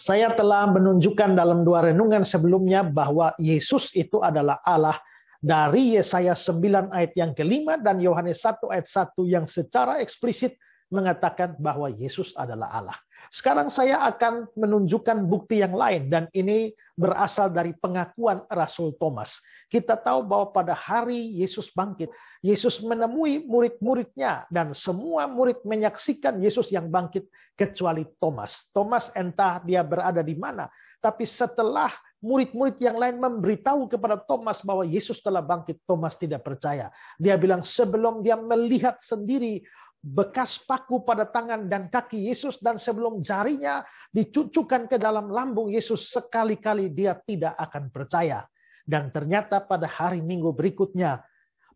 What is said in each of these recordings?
Saya telah menunjukkan dalam dua renungan sebelumnya bahwa Yesus itu adalah Allah dari Yesaya 9 ayat yang kelima dan Yohanes 1 ayat 1 yang secara eksplisit mengatakan bahwa Yesus adalah Allah. Sekarang saya akan menunjukkan bukti yang lain dan ini berasal dari pengakuan Rasul Thomas. Kita tahu bahwa pada hari Yesus bangkit, Yesus menemui murid-muridnya dan semua murid menyaksikan Yesus yang bangkit kecuali Thomas. Thomas entah dia berada di mana, tapi setelah murid-murid yang lain memberitahu kepada Thomas bahwa Yesus telah bangkit, Thomas tidak percaya. Dia bilang sebelum dia melihat sendiri bekas paku pada tangan dan kaki Yesus dan sebelum jarinya dicucukkan ke dalam lambung Yesus sekali-kali dia tidak akan percaya. Dan ternyata pada hari Minggu berikutnya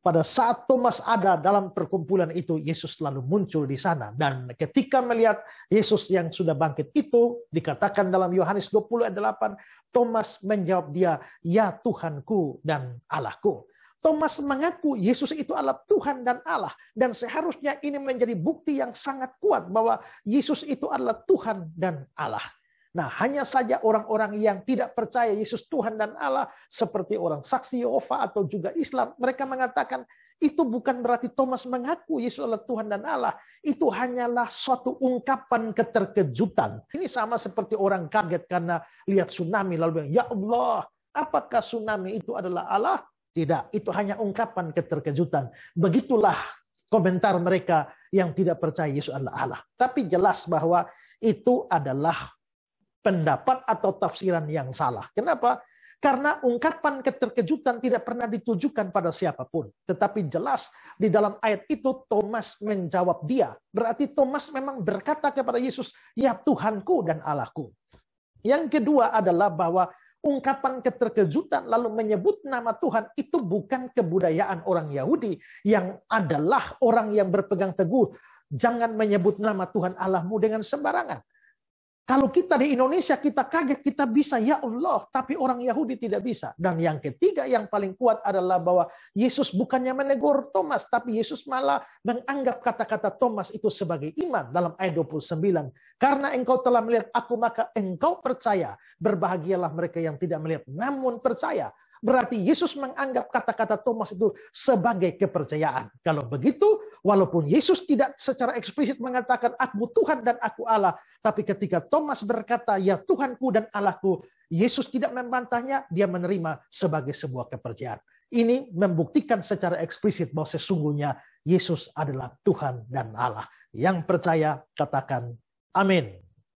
pada saat Thomas ada dalam perkumpulan itu, Yesus lalu muncul di sana. Dan ketika melihat Yesus yang sudah bangkit itu, dikatakan dalam Yohanes 20 ayat Thomas menjawab dia, Ya Tuhanku dan Allahku. Thomas mengaku Yesus itu adalah Tuhan dan Allah. Dan seharusnya ini menjadi bukti yang sangat kuat bahwa Yesus itu adalah Tuhan dan Allah. Nah, hanya saja orang-orang yang tidak percaya Yesus Tuhan dan Allah seperti orang saksi Yehova atau juga Islam, mereka mengatakan itu bukan berarti Thomas mengaku Yesus adalah Tuhan dan Allah. Itu hanyalah suatu ungkapan keterkejutan. Ini sama seperti orang kaget karena lihat tsunami lalu bilang, "Ya Allah, apakah tsunami itu adalah Allah?" Tidak, itu hanya ungkapan keterkejutan. Begitulah komentar mereka yang tidak percaya Yesus adalah Allah. Tapi jelas bahwa itu adalah pendapat atau tafsiran yang salah. Kenapa? Karena ungkapan keterkejutan tidak pernah ditujukan pada siapapun. Tetapi jelas di dalam ayat itu Thomas menjawab dia. Berarti Thomas memang berkata kepada Yesus, ya Tuhanku dan Allahku. Yang kedua adalah bahwa ungkapan keterkejutan lalu menyebut nama Tuhan itu bukan kebudayaan orang Yahudi yang adalah orang yang berpegang teguh jangan menyebut nama Tuhan Allahmu dengan sembarangan kalau kita di Indonesia kita kaget, kita bisa ya Allah, tapi orang Yahudi tidak bisa. Dan yang ketiga yang paling kuat adalah bahwa Yesus bukannya menegur Thomas, tapi Yesus malah menganggap kata-kata Thomas itu sebagai iman dalam ayat 29. Karena engkau telah melihat aku, maka engkau percaya. Berbahagialah mereka yang tidak melihat, namun percaya berarti Yesus menganggap kata-kata Thomas itu sebagai kepercayaan. Kalau begitu, walaupun Yesus tidak secara eksplisit mengatakan aku Tuhan dan aku Allah, tapi ketika Thomas berkata ya Tuhanku dan Allahku, Yesus tidak membantahnya, dia menerima sebagai sebuah kepercayaan. Ini membuktikan secara eksplisit bahwa sesungguhnya Yesus adalah Tuhan dan Allah. Yang percaya katakan amin.